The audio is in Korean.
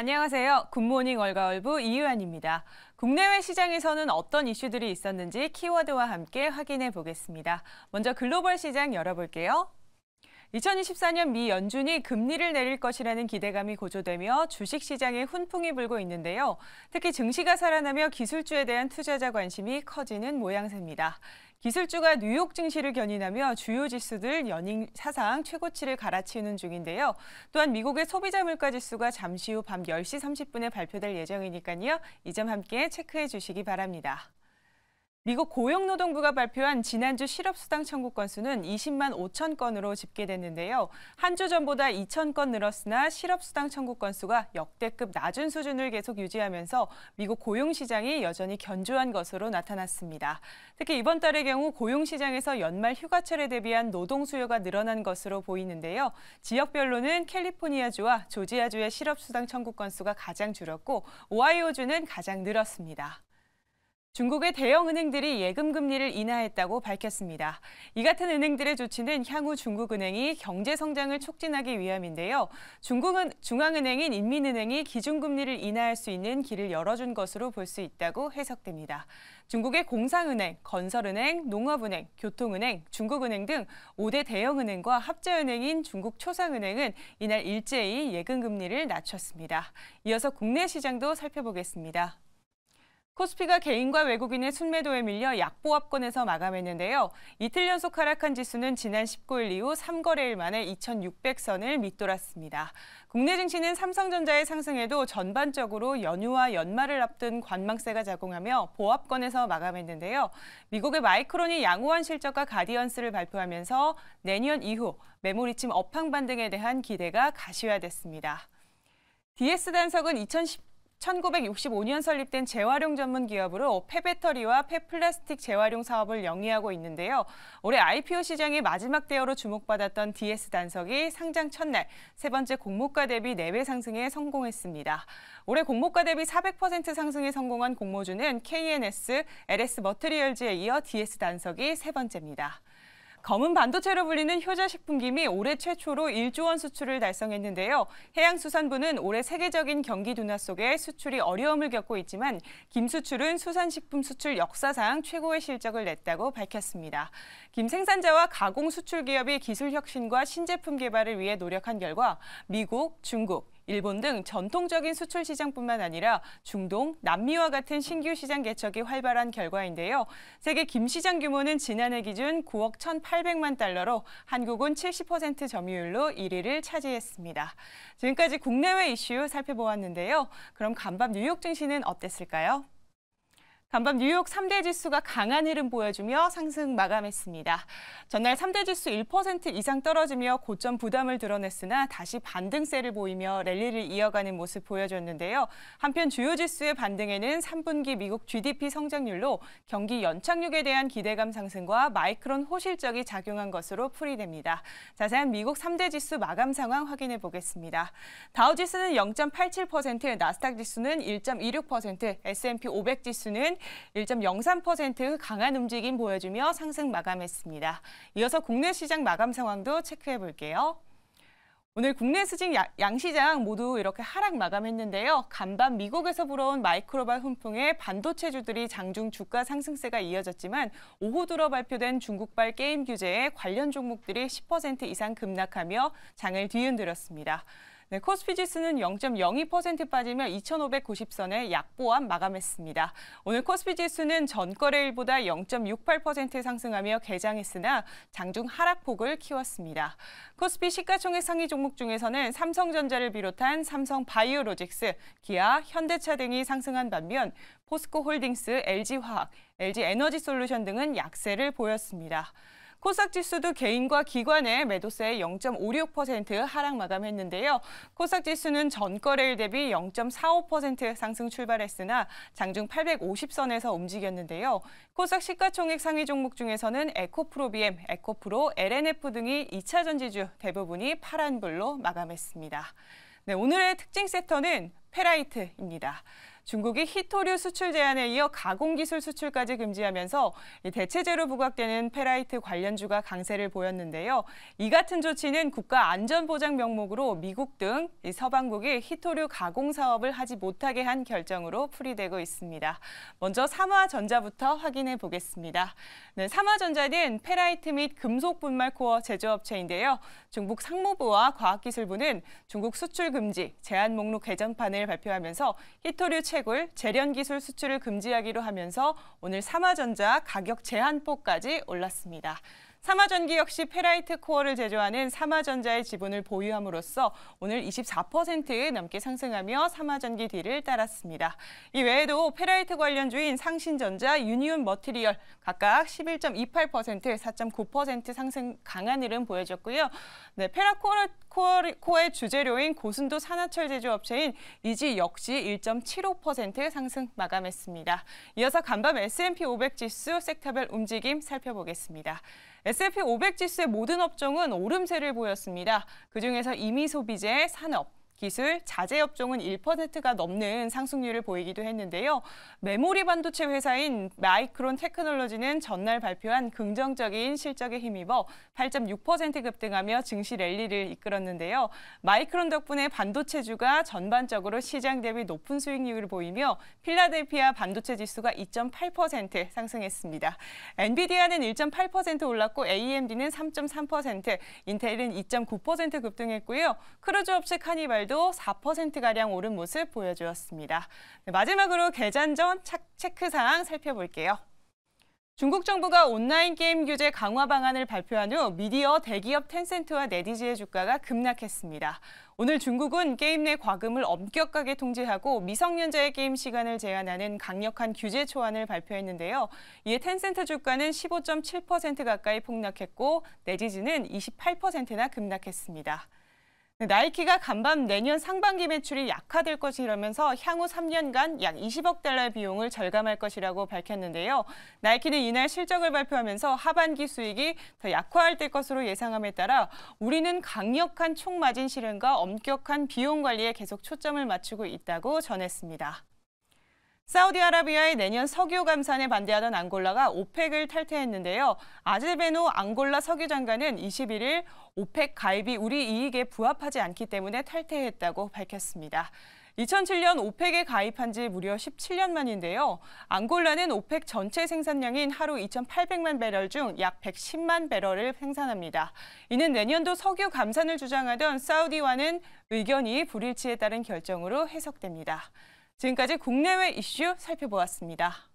안녕하세요. 굿모닝 월가월부 이유한입니다. 국내외 시장에서는 어떤 이슈들이 있었는지 키워드와 함께 확인해 보겠습니다. 먼저 글로벌 시장 열어볼게요. 2024년 미 연준이 금리를 내릴 것이라는 기대감이 고조되며 주식시장에 훈풍이 불고 있는데요. 특히 증시가 살아나며 기술주에 대한 투자자 관심이 커지는 모양새입니다. 기술주가 뉴욕 증시를 견인하며 주요 지수들 연인 사상 최고치를 갈아치우는 중인데요. 또한 미국의 소비자 물가 지수가 잠시 후 밤 10시 30분에 발표될 예정이니까요. 이 점 함께 체크해 주시기 바랍니다. 미국 고용노동부가 발표한 지난주 실업수당 청구 건수는 20만 5천 건으로 집계됐는데요. 한 주 전보다 2천 건 늘었으나 실업수당 청구 건수가 역대급 낮은 수준을 계속 유지하면서 미국 고용시장이 여전히 견조한 것으로 나타났습니다. 특히 이번 달의 경우 고용시장에서 연말 휴가철에 대비한 노동 수요가 늘어난 것으로 보이는데요. 지역별로는 캘리포니아주와 조지아주의 실업수당 청구 건수가 가장 줄었고 오하이오주는 가장 늘었습니다. 중국의 대형 은행들이 예금 금리를 인하했다고 밝혔습니다. 이 같은 은행들의 조치는 향후 중국은행이 경제 성장을 촉진하기 위함인데요. 중국은 중앙은행인 인민은행이 기준금리를 인하할 수 있는 길을 열어준 것으로 볼 수 있다고 해석됩니다. 중국의 공상은행, 건설은행, 농업은행, 교통은행, 중국은행 등 5대 대형은행과 합자은행인 중국 초상은행은 이날 일제히 예금금리를 낮췄습니다. 이어서 국내 시장도 살펴보겠습니다. 코스피가 개인과 외국인의 순매도에 밀려 약보합권에서 마감했는데요. 이틀 연속 하락한 지수는 지난 19일 이후 3거래일 만에 2,600선을 밑돌았습니다. 국내 증시는 삼성전자의 상승에도 전반적으로 연휴와 연말을 앞둔 관망세가 작용하며 보합권에서 마감했는데요. 미국의 마이크론이 양호한 실적과 가디언스를 발표하면서 내년 이후 메모리침 업황 반등에 대한 기대가 가시화됐습니다. DS 단석은 2010 1965년 설립된 재활용 전문 기업으로 폐배터리와 폐플라스틱 재활용 사업을 영위하고 있는데요. 올해 IPO 시장의 마지막 대여로 주목받았던 DS 단석이 상장 첫날 세 번째 공모가 대비 내외 네 상승에 성공했습니다. 올해 공모가 대비 400% 상승에 성공한 공모주는 KNS, LS 머트리얼즈에 이어 DS 단석이 세 번째입니다. 검은 반도체로 불리는 효자식품김이 올해 최초로 1조 원 수출을 달성했는데요. 해양수산부는 올해 세계적인 경기 둔화 속에 수출이 어려움을 겪고 있지만 김 수출은 수산식품 수출 역사상 최고의 실적을 냈다고 밝혔습니다. 김 생산자와 가공 수출 기업이 기술 혁신과 신제품 개발을 위해 노력한 결과 미국, 중국, 일본 등 전통적인 수출 시장뿐만 아니라 중동, 남미와 같은 신규 시장 개척이 활발한 결과인데요. 세계 김 시장 규모는 지난해 기준 9억 1,800만 달러로 한국은 70% 점유율로 1위를 차지했습니다. 지금까지 국내외 이슈 살펴보았는데요. 그럼 간밤 뉴욕 증시는 어땠을까요? 간밤 뉴욕 3대 지수가 강한 흐름 보여주며 상승 마감했습니다. 전날 3대 지수 1% 이상 떨어지며 고점 부담을 드러냈으나 다시 반등세를 보이며 랠리를 이어가는 모습 보여줬는데요. 한편 주요 지수의 반등에는 3분기 미국 GDP 성장률로 경기 연착륙에 대한 기대감 상승과 마이크론 호실적이 작용한 것으로 풀이됩니다. 자세한 미국 3대 지수 마감 상황 확인해 보겠습니다. 다우 지수는 0.87%, 나스닥 지수는 1.26%, S&P 500 지수는 1.03% 강한 움직임 보여주며 상승 마감했습니다. 이어서 국내 시장 마감 상황도 체크해 볼게요. 오늘 국내 수직 양시장 모두 이렇게 하락 마감했는데요. 간밤 미국에서 불어온 마이크로발 훈풍에 반도체주들이 장중 주가 상승세가 이어졌지만 오후 들어 발표된 중국발 게임 규제에 관련 종목들이 10% 이상 급락하며 장을 뒤흔들었습니다. 네, 코스피 지수는 0.02% 빠지며 2,590선에 약보합 마감했습니다. 오늘 코스피 지수는 전거래일보다 0.68% 상승하며 개장했으나 장중 하락폭을 키웠습니다. 코스피 시가총액 상위 종목 중에서는 삼성전자를 비롯한 삼성바이오로직스, 기아, 현대차 등이 상승한 반면 포스코홀딩스, LG화학, LG에너지솔루션 등은 약세를 보였습니다. 코스닥 지수도 개인과 기관의 매도세 0.56% 하락 마감했는데요. 코스닥 지수는 전거래일 대비 0.45% 상승 출발했으나 장중 850선에서 움직였는데요. 코스닥 시가총액 상위 종목 중에서는 에코프로비엠, 에코프로, LNF 등이 2차 전지주 대부분이 파란불로 마감했습니다. 네, 오늘의 특징 섹터는 페라이트입니다. 중국이 히토류 수출 제한에 이어 가공기술 수출까지 금지하면서 대체재로 부각되는 페라이트 관련주가 강세를 보였는데요. 이 같은 조치는 국가 안전보장 명목으로 미국 등 서방국이 히토류 가공 사업을 하지 못하게 한 결정으로 풀이되고 있습니다. 먼저 삼화전자부터 확인해 보겠습니다. 네, 삼화전자는 페라이트 및 금속 분말 코어 제조업체인데요. 중국 상무부와 과학기술부는 중국 수출 금지 제한 목록 개정판을 발표하면서 히토류 채 폐골, 재련기술 수출을 금지하기로 하면서 오늘 삼화전자 가격 제한폭까지 올랐습니다. 삼화전기 역시 페라이트 코어를 제조하는 삼화전자의 지분을 보유함으로써 오늘 24% 넘게 상승하며 삼화전기 뒤를 따랐습니다. 이외에도 페라이트 관련주인 상신전자, 유니온 머티리얼 각각 11.28%, 4.9% 상승 강한 흐름 보여줬고요. 네, 페라코어의 주재료인 고순도 산화철 제조업체인 이지 역시 1.75% 상승 마감했습니다. 이어서 간밤 S&P 500 지수 섹터별 움직임 살펴보겠습니다. S&P 500 지수의 모든 업종은 오름세를 보였습니다. 그중에서 이미 소비재, 산업, 기술, 자재 업종은 1%가 넘는 상승률을 보이기도 했는데요. 메모리 반도체 회사인 마이크론 테크놀로지는 전날 발표한 긍정적인 실적에 힘입어 8.6% 급등하며 증시 랠리를 이끌었는데요. 마이크론 덕분에 반도체주가 전반적으로 시장 대비 높은 수익률을 보이며 필라델피아 반도체 지수가 2.8% 상승했습니다. 엔비디아는 1.8% 올랐고 AMD는 3.3%, 인텔은 2.9% 급등했고요. 크루즈 업체 카니발 오늘도 4%가량 오른 모습 보여주었습니다. 네, 마지막으로 계산전 체크 사항 살펴볼게요. 중국 정부가 온라인 게임 규제 강화 방안을 발표한 후 미디어 대기업 텐센트와 네디즈의 주가가 급락했습니다. 오늘 중국은 게임 내 과금을 엄격하게 통제하고 미성년자의 게임 시간을 제한하는 강력한 규제 초안을 발표했는데요. 이에 텐센트 주가는 15.7% 가까이 폭락했고 네디즈는 28%나 급락했습니다. 네, 나이키가 간밤 내년 상반기 매출이 약화될 것이라면서 향후 3년간 약 20억 달러의 비용을 절감할 것이라고 밝혔는데요. 나이키는 이날 실적을 발표하면서 하반기 수익이 더 약화할 것으로 예상함에 따라 우리는 강력한 총마진 실현과 엄격한 비용 관리에 계속 초점을 맞추고 있다고 전했습니다. 사우디아라비아의 내년 석유 감산에 반대하던 앙골라가 오펙을 탈퇴했는데요. 아즈베노 앙골라 석유 장관은 21일 오펙 가입이 우리 이익에 부합하지 않기 때문에 탈퇴했다고 밝혔습니다. 2007년 오펙에 가입한 지 무려 17년 만인데요. 앙골라는 오펙 전체 생산량인 하루 2,800만 배럴 중 약 110만 배럴을 생산합니다. 이는 내년도 석유 감산을 주장하던 사우디와는 의견이 불일치에 따른 결정으로 해석됩니다. 지금까지 국내외 이슈 살펴보았습니다.